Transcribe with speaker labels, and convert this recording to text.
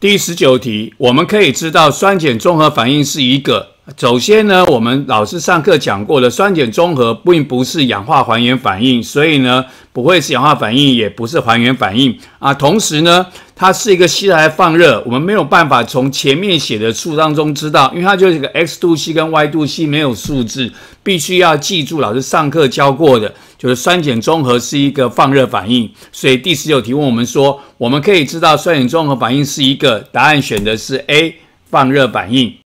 Speaker 1: 第十九题，我们可以知道酸碱中和反应是一个。首先呢，我们老师上课讲过的酸碱中和并不是氧化还原反应，所以呢不会是氧化反应，也不是还原反应啊。同时呢，它是一个吸来放热，我们没有办法从前面写的数当中知道，因为它就是一个 x 度 c 跟 y 度 c 没有数字，必须要记住老师上课教过的。就是酸碱中和是一个放热反应，所以第十九题问我们说，我们可以知道酸碱中和反应是一个，答案选的是 A，放热反应。